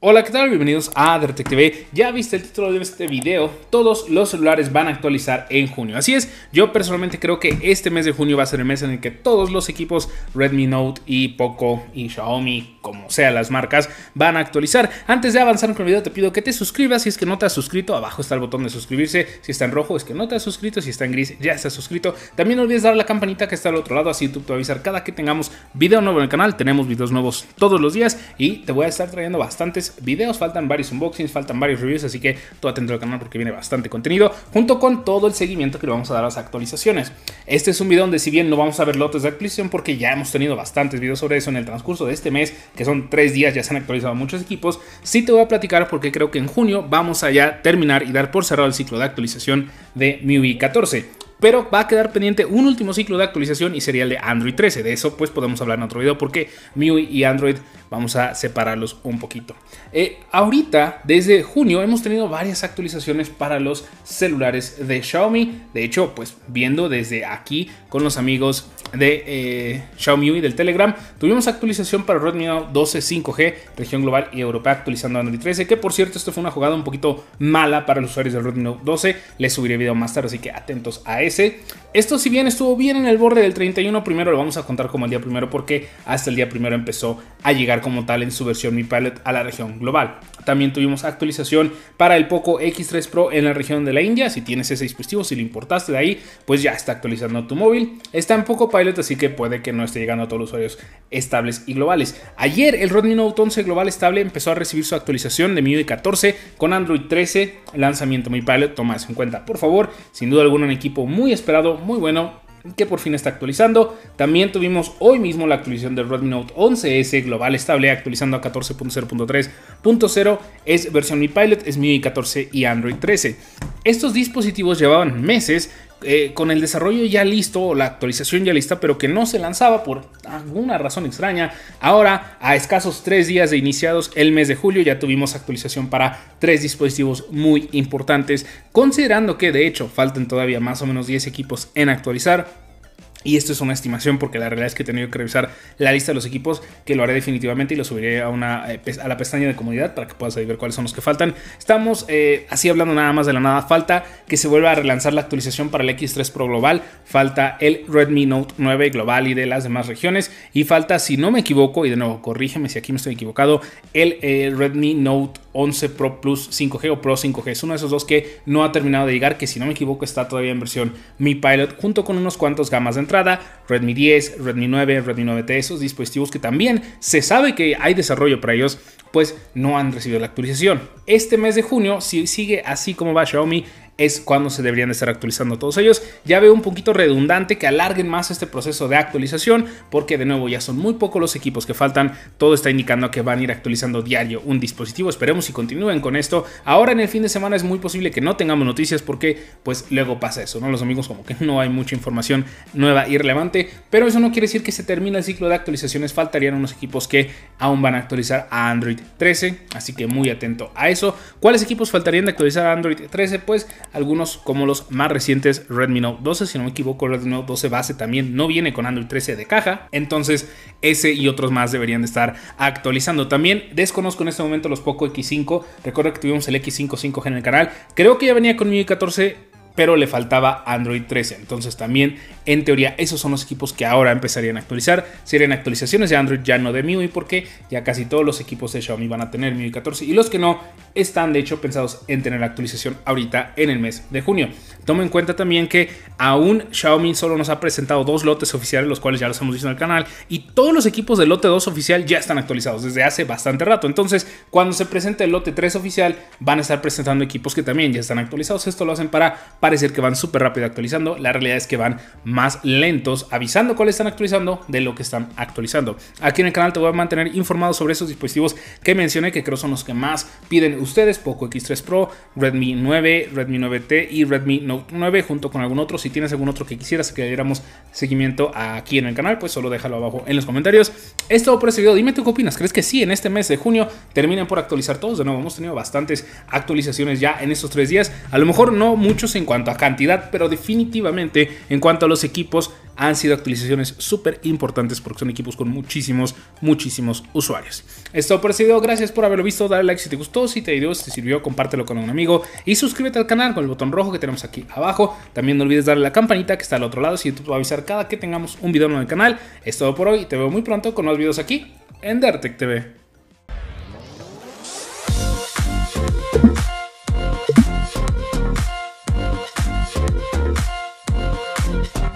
Hola, ¿qué tal? Bienvenidos a Detective. Ya viste el título de este video. Todos los celulares van a actualizar en junio. Así es, yo personalmente creo que este mes de junio va a ser el mes en el que todos los equipos Redmi Note y Poco y Xiaomi, como sea las marcas, van a actualizar. Antes de avanzar con el video, te pido que te suscribas. Si es que no te has suscrito, abajo está el botón de suscribirse. Si está en rojo, es que no te has suscrito. Si está en gris, ya estás suscrito. También no olvides dar la campanita que está al otro lado. Así YouTube te va a avisar cada que tengamos video nuevo en el canal. Tenemos videos nuevos todos los días y te voy a estar trayendo bastantes videos, faltan varios unboxings, faltan varios reviews, así que todo atento al canal porque viene bastante contenido, junto con todo el seguimiento que le vamos a dar a las actualizaciones. Este es un video donde si bien no vamos a ver lotes de actualización porque ya hemos tenido bastantes videos sobre eso en el transcurso de este mes, que son tres días, ya se han actualizado muchos equipos, sí te voy a platicar porque creo que en junio vamos a ya terminar y dar por cerrado el ciclo de actualización de MIUI 14 pero va a quedar pendiente un último ciclo de actualización y sería el de Android 13. De eso pues podemos hablar en otro video porque MIUI y Android vamos a separarlos un poquito. Eh, ahorita, desde junio, hemos tenido varias actualizaciones para los celulares de Xiaomi. De hecho, pues viendo desde aquí con los amigos de eh, Xiaomi y del Telegram, tuvimos actualización para Redmi 12 5G, región global y europea actualizando Android 13, que por cierto esto fue una jugada un poquito mala para los usuarios del Redmi 12. Les subiré video más tarde, así que atentos a eso. Esto si bien estuvo bien en el borde del 31, primero lo vamos a contar como el día primero porque hasta el día primero empezó a llegar como tal en su versión Mi Pilot a la región global. También tuvimos actualización para el Poco X3 Pro en la región de la India. Si tienes ese dispositivo, si lo importaste de ahí, pues ya está actualizando tu móvil. Está en Poco Pilot, así que puede que no esté llegando a todos los usuarios estables y globales. Ayer el Rodney Note 11 Global Estable empezó a recibir su actualización de MIUI 14 con Android 13, lanzamiento Mi Pilot, toma eso en cuenta. Por favor, sin duda alguna un equipo muy muy esperado, muy bueno, que por fin está actualizando. También tuvimos hoy mismo la actualización del Redmi Note 11S global estable, actualizando a 14.0.3.0. Es versión Mi Pilot, es MIUI 14 y Android 13. Estos dispositivos llevaban meses eh, con el desarrollo ya listo, la actualización ya lista, pero que no se lanzaba por alguna razón extraña. Ahora, a escasos tres días de iniciados el mes de julio, ya tuvimos actualización para tres dispositivos muy importantes, considerando que de hecho faltan todavía más o menos 10 equipos en actualizar y esto es una estimación porque la realidad es que he tenido que revisar la lista de los equipos, que lo haré definitivamente y lo subiré a, una, eh, a la pestaña de comunidad para que puedas ver cuáles son los que faltan. Estamos eh, así hablando nada más de la nada. Falta que se vuelva a relanzar la actualización para el X3 Pro Global. Falta el Redmi Note 9 Global y de las demás regiones. Y falta, si no me equivoco, y de nuevo corrígeme si aquí me estoy equivocado, el eh, Redmi Note 11 Pro Plus 5G o Pro 5G. Es uno de esos dos que no ha terminado de llegar, que si no me equivoco está todavía en versión Mi Pilot junto con unos cuantos gamas dentro entrada, Redmi 10, Redmi 9, Redmi 9T, esos dispositivos que también se sabe que hay desarrollo para ellos, pues no han recibido la actualización. Este mes de junio, si sigue así como va Xiaomi, es cuando se deberían de estar actualizando todos ellos. Ya veo un poquito redundante que alarguen más este proceso de actualización porque de nuevo ya son muy pocos los equipos que faltan. Todo está indicando que van a ir actualizando diario un dispositivo. Esperemos y continúen con esto. Ahora en el fin de semana es muy posible que no tengamos noticias porque pues luego pasa eso, ¿no? Los amigos como que no hay mucha información nueva y relevante, pero eso no quiere decir que se termine el ciclo de actualizaciones. Faltarían unos equipos que aún van a actualizar a Android 13, así que muy atento a eso. ¿Cuáles equipos faltarían de actualizar a Android 13? Pues algunos como los más recientes Redmi Note 12, si no me equivoco Redmi Note 12 base también no viene con Android 13 de caja, entonces ese y otros más deberían de estar actualizando. También desconozco en este momento los Poco X5, recuerdo que tuvimos el X5 5G en el canal, creo que ya venía con Mi 14 pero le faltaba Android 13. Entonces también, en teoría, esos son los equipos que ahora empezarían a actualizar. Serían actualizaciones de Android, ya no de MIUI, porque ya casi todos los equipos de Xiaomi van a tener MIUI 14 y los que no están, de hecho, pensados en tener la actualización ahorita en el mes de junio. Tomen en cuenta también que aún Xiaomi solo nos ha presentado dos lotes oficiales, los cuales ya los hemos visto en el canal, y todos los equipos del lote 2 oficial ya están actualizados desde hace bastante rato. Entonces, cuando se presente el lote 3 oficial, van a estar presentando equipos que también ya están actualizados. Esto lo hacen para parece que van súper rápido actualizando, la realidad es que van más lentos avisando cuáles están actualizando de lo que están actualizando. Aquí en el canal te voy a mantener informado sobre esos dispositivos que mencioné que creo son los que más piden ustedes, Poco X3 Pro, Redmi 9, Redmi 9T y Redmi Note 9 junto con algún otro. Si tienes algún otro que quisieras que le diéramos seguimiento aquí en el canal, pues solo déjalo abajo en los comentarios. Es todo por este video, dime tú qué opinas, ¿crees que sí en este mes de junio terminan por actualizar todos? De nuevo, hemos tenido bastantes actualizaciones ya en estos tres días, a lo mejor no muchos en cuanto cuanto a cantidad, pero definitivamente en cuanto a los equipos han sido actualizaciones súper importantes porque son equipos con muchísimos, muchísimos usuarios. Esto por este video, gracias por haberlo visto, dale like si te gustó, si te ayudó, si te sirvió, compártelo con un amigo y suscríbete al canal con el botón rojo que tenemos aquí abajo. También no olvides darle la campanita que está al otro lado si tú va a avisar cada que tengamos un video nuevo en el canal. Es todo por hoy, te veo muy pronto con más videos aquí en Dertec TV.